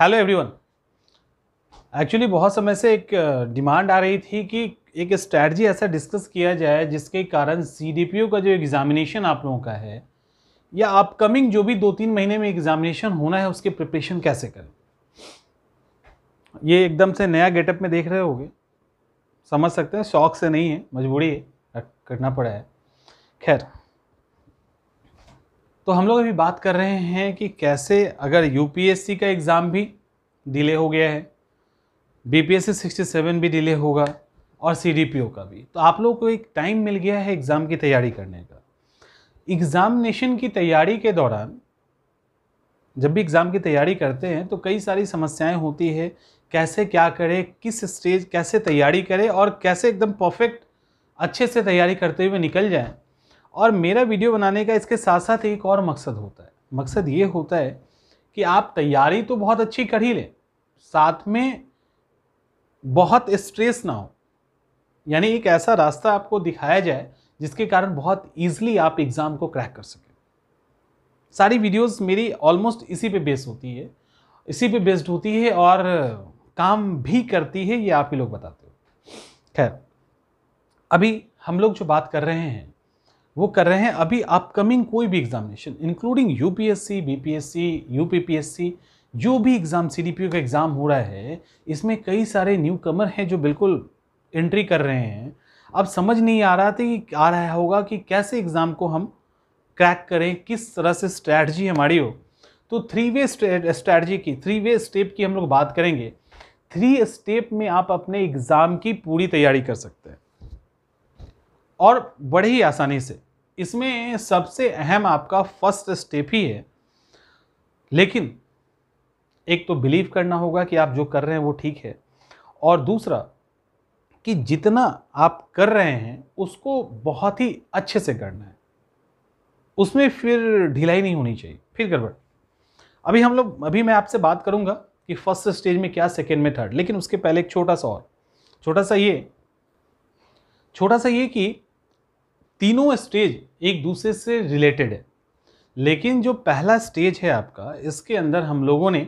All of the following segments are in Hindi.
हेलो एवरीवन एक्चुअली बहुत समय से एक डिमांड आ रही थी कि एक स्ट्रैटी ऐसा डिस्कस किया जाए जिसके कारण सी का जो एग्ज़ामिनेशन आप लोगों का है या अपकमिंग जो भी दो तीन महीने में एग्ज़ामिनेशन होना है उसके प्रिपरेशन कैसे करें ये एकदम से नया गेटअप में देख रहे होगे समझ सकते हैं शौक से नहीं है मजबूरी है करना पड़ा है खैर तो हम लोग अभी बात कर रहे हैं कि कैसे अगर यूपीएससी का एग्ज़ाम भी डिले हो गया है बीपीएससी 67 भी डिले होगा और सीडीपीओ का भी तो आप लोगों को एक टाइम मिल गया है एग्ज़ाम की तैयारी करने का एग्ज़ामिनेशन की तैयारी के दौरान जब भी एग्ज़ाम की तैयारी करते हैं तो कई सारी समस्याएं होती है कैसे क्या करें किस स्टेज कैसे तैयारी करें और कैसे एकदम परफेक्ट अच्छे से तैयारी करते हुए निकल जाएं और मेरा वीडियो बनाने का इसके साथ साथ एक और मकसद होता है मकसद ये होता है कि आप तैयारी तो बहुत अच्छी कर ही लें साथ में बहुत स्ट्रेस ना हो यानी एक ऐसा रास्ता आपको दिखाया जाए जिसके कारण बहुत ईजिली आप एग्ज़ाम को क्रैक कर सकें सारी वीडियोस मेरी ऑलमोस्ट इसी पे बेस होती है इसी पे बेस्ड होती है और काम भी करती है ये आप ही लोग बताते हो खैर अभी हम लोग जो बात कर रहे हैं वो कर रहे हैं अभी अपकमिंग कोई भी examination including UPSC BPSC UPPSC जो भी एग्ज़ाम सी का एग्ज़ाम हो रहा है इसमें कई सारे न्यू कमर हैं जो बिल्कुल एंट्री कर रहे हैं अब समझ नहीं आ रहा था कि आ रहा होगा कि कैसे एग्ज़ाम को हम क्रैक करें किस तरह से स्ट्रैटी हमारी हो तो थ्री वे स्ट्रैटी की थ्री वे स्टेप की हम लोग बात करेंगे थ्री स्टेप में आप अपने एग्ज़ाम की पूरी तैयारी कर सकते हैं और बड़े ही आसानी से इसमें सबसे अहम आपका फर्स्ट स्टेप ही है लेकिन एक तो बिलीव करना होगा कि आप जो कर रहे हैं वो ठीक है और दूसरा कि जितना आप कर रहे हैं उसको बहुत ही अच्छे से करना है उसमें फिर ढिलाई नहीं होनी चाहिए फिर गड़बड़ अभी हम लोग अभी मैं आपसे बात करूंगा कि फर्स्ट स्टेज में क्या सेकेंड में थर्ड लेकिन उसके पहले एक छोटा सा और छोटा सा ये छोटा सा ये कि तीनों स्टेज एक दूसरे से रिलेटेड है लेकिन जो पहला स्टेज है आपका इसके अंदर हम लोगों ने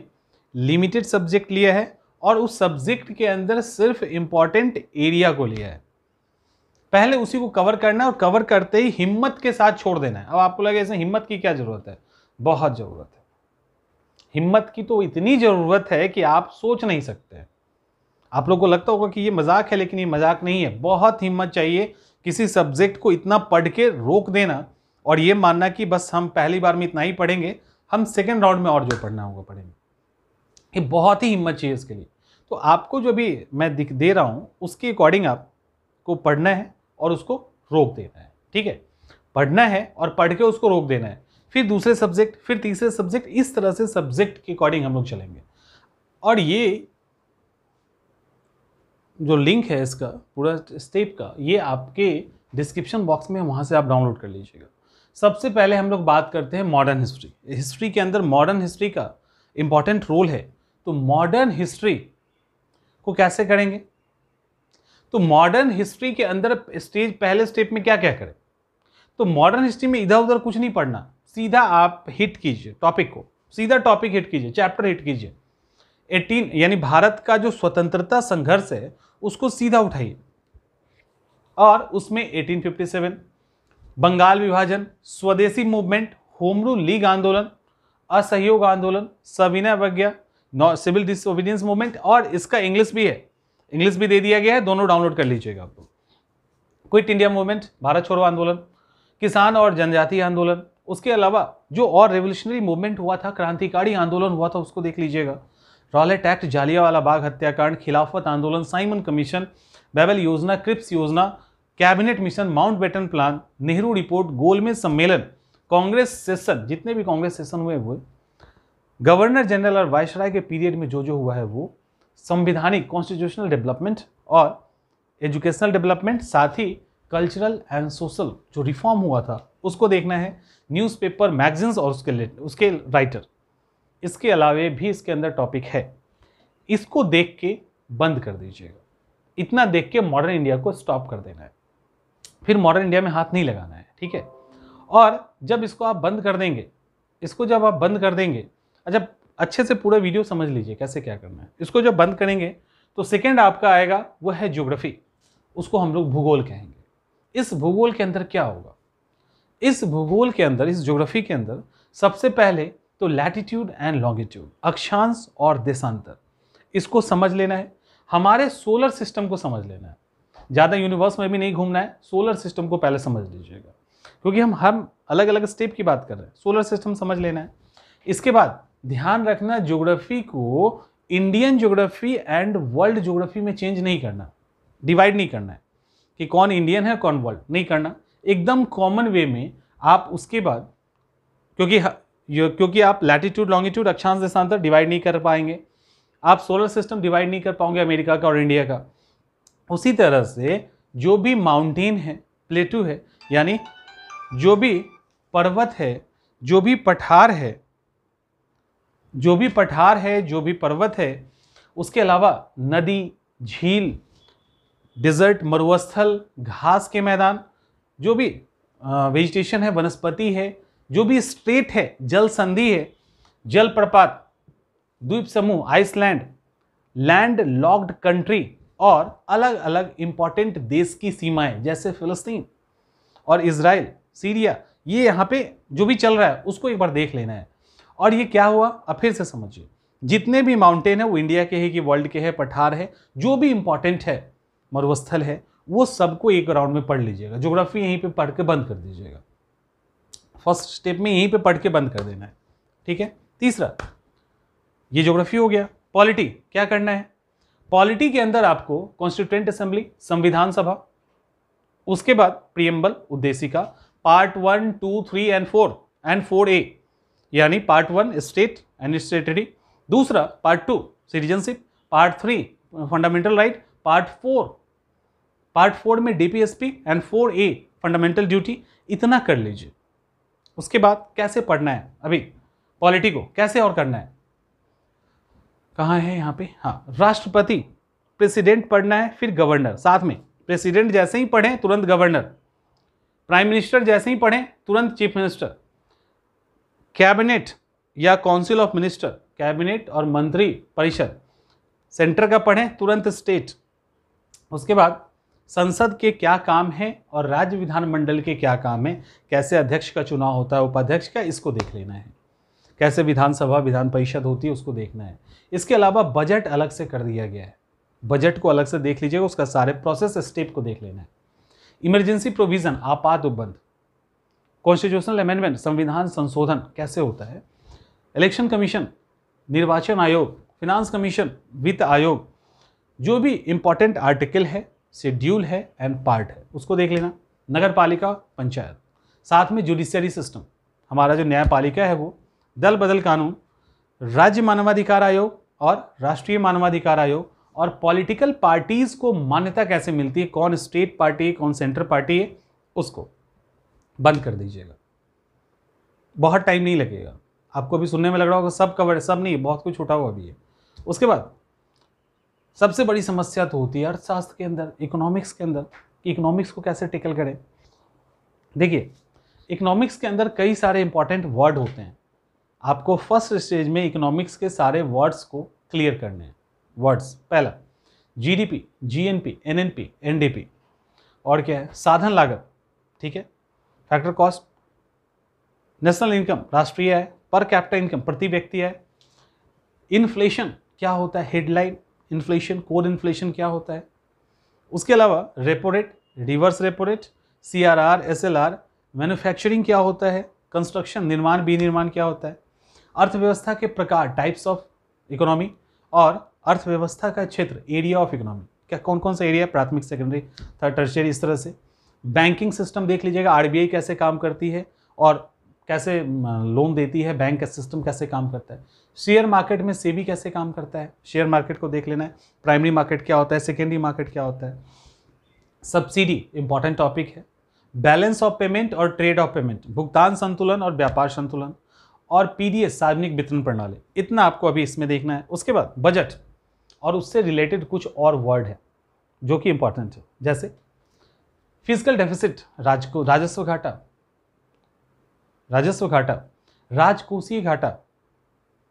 लिमिटेड सब्जेक्ट लिया है और उस सब्जेक्ट के अंदर सिर्फ इम्पॉर्टेंट एरिया को लिया है पहले उसी को कवर करना है और कवर करते ही हिम्मत के साथ छोड़ देना है अब आपको लगे ऐसे हिम्मत की क्या ज़रूरत है बहुत ज़रूरत है हिम्मत की तो इतनी ज़रूरत है कि आप सोच नहीं सकते आप लोग को लगता होगा कि ये मजाक है लेकिन ये मजाक नहीं है बहुत हिम्मत चाहिए किसी सब्जेक्ट को इतना पढ़ के रोक देना और ये मानना कि बस हम पहली बार में इतना ही पढ़ेंगे हम सेकेंड राउंड में और जो पढ़ना होगा पढ़ेंगे ये बहुत ही हिम्मत चाहिए इसके लिए तो आपको जो भी मैं दिख दे रहा हूँ उसके अकॉर्डिंग आपको पढ़ना है और उसको रोक देना है ठीक है पढ़ना है और पढ़ के उसको रोक देना है फिर दूसरे सब्जेक्ट फिर तीसरे सब्जेक्ट इस तरह से सब्जेक्ट के अकॉर्डिंग हम लोग चलेंगे और ये जो लिंक है इसका पूरा स्टेप का ये आपके डिस्क्रिप्शन बॉक्स में वहाँ से आप डाउनलोड कर लीजिएगा सबसे पहले हम लोग बात करते हैं मॉडर्न हिस्ट्री हिस्ट्री के अंदर मॉडर्न हिस्ट्री का इम्पॉर्टेंट रोल है तो मॉडर्न हिस्ट्री को कैसे करेंगे तो मॉडर्न हिस्ट्री के अंदर स्टेज पहले स्टेप में क्या क्या करें तो मॉडर्न हिस्ट्री में इधर उधर कुछ नहीं पढ़ना सीधा आप हिट कीजिए टॉपिक को सीधा टॉपिक हिट कीजिए चैप्टर हिट कीजिए एटीन यानी भारत का जो स्वतंत्रता संघर्ष है उसको सीधा उठाइए और उसमें 1857 बंगाल विभाजन स्वदेशी मूवमेंट होमरू लीग आंदोलन असहयोग आंदोलन सविनय अवज्ञा सिविल डिसोबीडियंस मूवमेंट और इसका इंग्लिश भी है इंग्लिश भी दे दिया गया है दोनों डाउनलोड कर लीजिएगा आप लोग क्विट इंडिया मूवमेंट भारत छोड़ो आंदोलन किसान और जनजातीय आंदोलन उसके अलावा जो और रेवोल्यूशनरी मूवमेंट हुआ था क्रांतिकारी आंदोलन हुआ था उसको देख लीजिएगा रॉलेट एक्ट जालियावाला बाग हत्याकांड खिलाफत आंदोलन साइमन कमीशन बेबल योजना क्रिप्स योजना cabinet mission Mountbatten plan Nehru report गोलमेज सम्मेलन कांग्रेस सेशन जितने भी कांग्रेस सेशन हुए हुए गवर्नर जनरल और वायसराय के पीरियड में जो जो हुआ है वो संविधानिक कॉन्स्टिट्यूशनल डेवलपमेंट और एजुकेशनल डेवलपमेंट साथ ही कल्चरल एंड सोशल जो रिफॉर्म हुआ था उसको देखना है न्यूज़पेपर मैगजीन्स और उसके उसके राइटर इसके अलावे भी इसके अंदर टॉपिक है इसको देख के बंद कर दीजिएगा इतना देख के मॉडर्न इंडिया को स्टॉप कर देना है फिर मॉडर्न इंडिया में हाथ नहीं लगाना है ठीक है और जब इसको आप बंद कर देंगे इसको जब आप बंद कर देंगे अच्छा अच्छे से पूरा वीडियो समझ लीजिए कैसे क्या करना है इसको जब बंद करेंगे तो सेकेंड आपका आएगा वह है ज्योग्राफी उसको हम लोग भूगोल कहेंगे इस भूगोल के अंदर क्या होगा इस भूगोल के अंदर इस ज्योग्राफी के अंदर सबसे पहले तो लैटिट्यूड एंड लॉन्गिट्यूड अक्षांश और देशांतर इसको समझ लेना है हमारे सोलर सिस्टम को समझ लेना है ज़्यादा यूनिवर्स में भी नहीं घूमना है सोलर सिस्टम को पहले समझ लीजिएगा क्योंकि हम हम अलग अलग स्टेप की बात कर रहे हैं सोलर सिस्टम समझ लेना है इसके बाद ध्यान रखना ज्योग्राफी को Indian geography and world geography में चेंज नहीं करना डिवाइड नहीं करना है कि कौन इंडियन है कौन वर्ल्ड नहीं करना एकदम कॉमन वे में आप उसके बाद क्योंकि क्योंकि आप लैटिट्यूड लॉन्गिट्यूड अक्षांश देशांतर डिवाइड नहीं कर पाएंगे आप सोलर सिस्टम डिवाइड नहीं कर पाओगे अमेरिका का और इंडिया का उसी तरह से जो भी माउंटेन है प्लेटू है यानी जो भी पर्वत है जो भी पठार है जो भी पठार है जो भी पर्वत है उसके अलावा नदी झील डिज़र्ट मरुस्थल घास के मैदान जो भी वेजिटेशन है वनस्पति है जो भी स्टेट है जल संधि है जल प्रपात द्वीप समूह आइसलैंड लैंड लॉक्ड कंट्री और अलग अलग इंपॉर्टेंट देश की सीमाएं जैसे फिलिस्तीन और इसराइल सीरिया ये यहाँ पे जो भी चल रहा है उसको एक बार देख लेना है और ये क्या हुआ अब फिर से समझिए जितने भी माउंटेन है वो इंडिया के है कि वर्ल्ड के है पठार है जो भी इंपॉर्टेंट है मरुस्थल है वो सबको एक राउंड में पढ़ लीजिएगा ज्योग्राफी यहीं पे पढ़ के बंद कर दीजिएगा फर्स्ट स्टेप में यहीं पे पढ़ के बंद कर देना है ठीक है तीसरा ये ज्योग्राफी हो गया पॉलिटी क्या करना है पॉलिटी के अंदर आपको कॉन्स्टिट्यूंट असेंबली संविधान सभा उसके बाद प्रियम्बल उद्देशिका part one two three and four and four A यानी part one state and territory दूसरा part two citizenship part three fundamental right part four part four में DPSP and four A fundamental duty इतना कर लीजिए उसके बाद कैसे पढ़ना है अभी पॉलिटी को कैसे और करना है कहाँ है यहाँ पे हाँ राष्ट्रपति प्रेसिडेंट पढ़ना है फिर गवर्नर साथ में प्रेसिडेंट जैसे ही पढ़ें तुरंत गवर्नर प्राइम मिनिस्टर जैसे ही पढ़ें तुरंत चीफ मिनिस्टर कैबिनेट या काउंसिल ऑफ मिनिस्टर कैबिनेट और मंत्री परिषद सेंटर का पढ़ें तुरंत स्टेट उसके बाद संसद के क्या काम है और राज्य विधानमंडल के क्या काम है कैसे अध्यक्ष का चुनाव होता है उपाध्यक्ष का इसको देख लेना है कैसे विधानसभा विधान परिषद होती है उसको देखना है इसके अलावा बजट अलग से कर दिया गया है बजट को अलग से देख लीजिएगा उसका सारे प्रोसेस स्टेप को देख लेना है इमरजेंसी प्रोविज़न आपात उपबंध कॉन्स्टिट्यूशनल अमेंडमेंट संविधान संशोधन कैसे होता है इलेक्शन कमीशन निर्वाचन आयोग फिनांस कमीशन वित्त आयोग जो भी इंपॉर्टेंट आर्टिकल है शेड्यूल है एंड पार्ट है उसको देख लेना नगर पालिका पंचायत साथ में जुडिशरी सिस्टम हमारा जो न्यायपालिका है वो दल बदल कानून राज्य मानवाधिकार आयोग और राष्ट्रीय मानवाधिकार आयोग और पॉलिटिकल पार्टीज़ को मान्यता कैसे मिलती है कौन स्टेट पार्टी है कौन सेंट्रल पार्टी है उसको बंद कर दीजिएगा बहुत टाइम नहीं लगेगा आपको अभी सुनने में लग रहा होगा सब कवर सब नहीं बहुत कुछ छूटा हुआ अभी है उसके बाद सबसे बड़ी समस्या तो होती है अर्थशास्त्र के अंदर इकोनॉमिक्स के अंदर कि इकोनॉमिक्स को कैसे टिकल करें देखिए इकोनॉमिक्स के अंदर कई सारे इंपॉर्टेंट वर्ड होते हैं आपको फर्स्ट स्टेज में इकोनॉमिक्स के सारे वर्ड्स को क्लियर करने हैं वर्ड्स पहला जीडीपी, जीएनपी, एनएनपी, एनडीपी और क्या है साधन लागत ठीक है फैक्टर कॉस्ट नेशनल इनकम राष्ट्रीय है पर कैपिटल इनकम प्रति व्यक्ति है इन्फ्लेशन क्या होता है हेडलाइन इन्फ्लेशन कोर इन्फ्लेशन क्या होता है उसके अलावा repo rate reverse repo rate C R R S L R manufacturing क्या होता है कंस्ट्रक्शन निर्माण विनिर्माण क्या होता है अर्थव्यवस्था के प्रकार टाइप्स ऑफ इकोनॉमी और अर्थव्यवस्था का क्षेत्र एरिया ऑफ इकोनॉमी क्या कौन कौन सा एरिया प्राथमिक सेकेंडरी थर्ड टर्शियरी इस तरह से बैंकिंग सिस्टम देख लीजिएगा आरबीआई कैसे काम करती है और कैसे लोन देती है बैंक का सिस्टम कैसे काम करता है शेयर मार्केट में सेबी कैसे काम करता है शेयर मार्केट को देख लेना है प्राइमरी मार्केट क्या होता है सेकेंडरी मार्केट क्या होता है सब्सिडी इंपॉर्टेंट टॉपिक है बैलेंस ऑफ पेमेंट और ट्रेड ऑफ पेमेंट भुगतान संतुलन और व्यापार संतुलन और पीडीएस सार्वजनिक वितरण प्रणाली इतना आपको अभी इसमें देखना है उसके बाद बजट और उससे रिलेटेड कुछ और वर्ड है जो कि इंपॉर्टेंट है जैसे फिजिकल डेफिसिट राज को राजस्व घाटा राजस्व घाटा राजकोषीय घाटा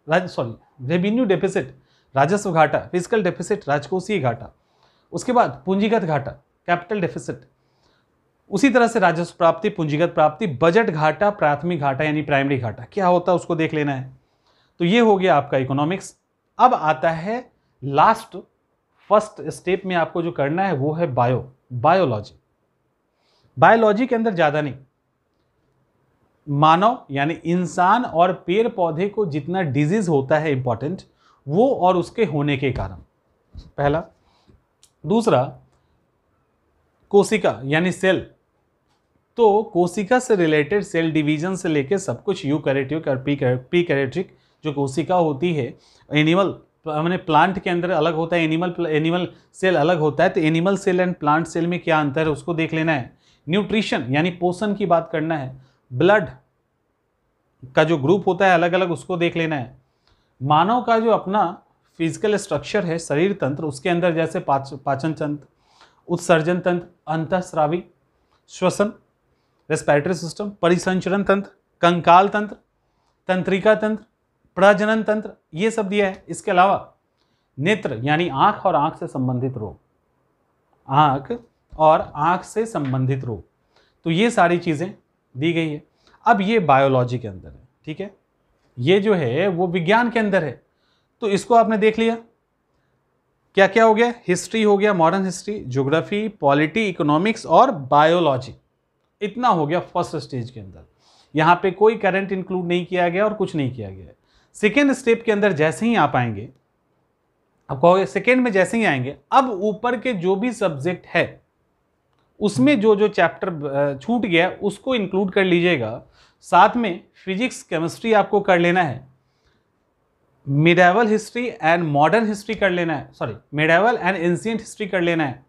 राज सॉरी रेवेन्यू डेफिसिट राजस्व घाटा फिजिकल डेफिसिट राजकोषीय घाटा उसके बाद पूंजीगत घाटा कैपिटल डेफिसिट उसी तरह से राजस्व प्राप्ति पूंजीगत प्राप्ति बजट घाटा प्राथमिक घाटा यानी प्राइमरी घाटा क्या होता है उसको देख लेना है तो ये हो गया आपका इकोनॉमिक्स अब आता है लास्ट फर्स्ट स्टेप में आपको जो करना है वो है बायो बायोलॉजी बायोलॉजी के अंदर ज़्यादा नहीं मानव यानी इंसान और पेड़ पौधे को जितना डिजीज होता है इंपॉर्टेंट वो और उसके होने के कारण पहला दूसरा कोशिका यानी सेल तो कोशिका से रिलेटेड सेल डिवीजन से लेकर सब कुछ यू करेटिक और पी पी जो कोशिका होती है एनिमल हमने प्लांट के अंदर अलग होता है एनिमल एनिमल सेल अलग होता है तो animal cell and plant cell में क्या अंतर है उसको देख लेना है न्यूट्रिशन यानी पोषण की बात करना है ब्लड का जो ग्रुप होता है अलग अलग उसको देख लेना है मानव का जो अपना फिजिकल स्ट्रक्चर है शरीर तंत्र उसके अंदर जैसे पाच पाचन तंत्र उत्सर्जन तंत्र अंतस्रावी श्वसन रेस्पिरेटरी सिस्टम परिसंचरण तंत्र कंकाल तंत्र तंत्रिका तंत्र प्रजनन तंत्र ये सब दिया है इसके अलावा नेत्र यानी आँख और आँख से संबंधित रोग आँख और आँख से संबंधित रोग तो ये सारी चीज़ें दी गई है अब ये बायोलॉजी के अंदर है ठीक है ये जो है वो विज्ञान के अंदर है तो इसको आपने देख लिया क्या क्या हो गया हिस्ट्री हो गया modern history geography polity economics और बायोलॉजी इतना हो गया फर्स्ट स्टेज के अंदर यहाँ पे कोई करंट इंक्लूड नहीं किया गया और कुछ नहीं किया गया है सेकेंड स्टेप के अंदर जैसे ही आप आएंगे आप कहोगे सेकेंड में जैसे ही आएंगे अब ऊपर के जो भी सब्जेक्ट है उसमें जो जो चैप्टर छूट गया उसको इंक्लूड कर लीजिएगा साथ में फिजिक्स केमिस्ट्री आपको कर लेना है medieval history and modern history कर लेना है sorry medieval and ancient history कर लेना है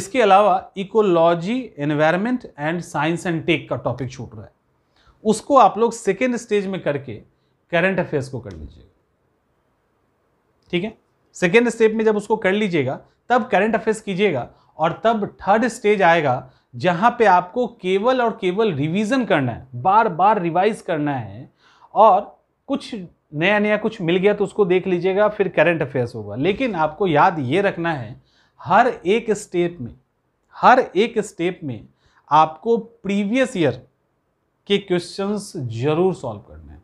इसके अलावा ecology environment and science and tech का टॉपिक छूट रहा है उसको आप लोग सेकेंड स्टेज में करके करंट अफेयर्स को कर लीजिएगा ठीक है सेकेंड स्टेप में जब उसको कर लीजिएगा तब करंट अफेयर्स कीजिएगा और तब थर्ड स्टेज आएगा जहाँ पे आपको केवल और केवल रिवीजन करना है बार बार रिवाइज करना है और कुछ नया नया कुछ मिल गया तो उसको देख लीजिएगा फिर करंट अफेयर्स होगा लेकिन आपको याद ये रखना है हर एक स्टेप में हर एक स्टेप में आपको प्रीवियस ईयर के क्वेश्चंस जरूर सॉल्व करने हैं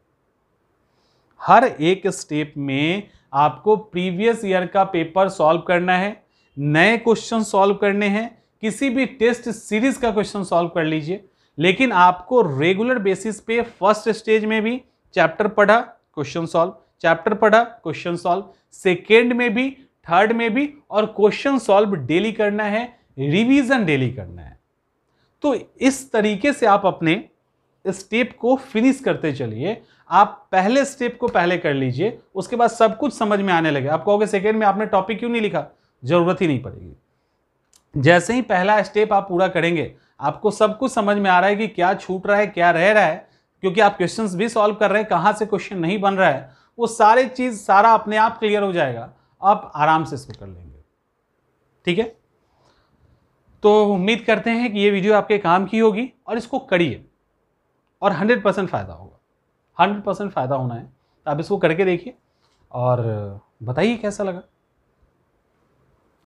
हर एक स्टेप में आपको प्रीवियस ईयर का पेपर सॉल्व करना है नए क्वेश्चन सॉल्व करने हैं किसी भी टेस्ट सीरीज का क्वेश्चन सॉल्व कर लीजिए लेकिन आपको रेगुलर बेसिस पे फर्स्ट स्टेज में भी चैप्टर पढ़ा क्वेश्चन सॉल्व चैप्टर पढ़ा क्वेश्चन सॉल्व सेकेंड में भी थर्ड में भी और क्वेश्चन सॉल्व डेली करना है रिवीजन डेली करना है तो इस तरीके से आप अपने स्टेप को फिनिश करते चलिए आप पहले स्टेप को पहले कर लीजिए उसके बाद सब कुछ समझ में आने लगे आप कहोगे सेकेंड में आपने टॉपिक क्यों नहीं लिखा ज़रूरत ही नहीं पड़ेगी जैसे ही पहला स्टेप आप पूरा करेंगे आपको सब कुछ समझ में आ रहा है कि क्या छूट रहा है क्या रह रहा है क्योंकि आप क्वेश्चंस भी सॉल्व कर रहे हैं कहाँ से क्वेश्चन नहीं बन रहा है वो सारे चीज़ सारा अपने आप क्लियर हो जाएगा आप आराम से इसको कर लेंगे ठीक है तो उम्मीद करते हैं कि ये वीडियो आपके काम की होगी और इसको करिए और 100 परसेंट फ़ायदा होगा 100 परसेंट फ़ायदा होना है आप इसको करके देखिए और बताइए कैसा लगा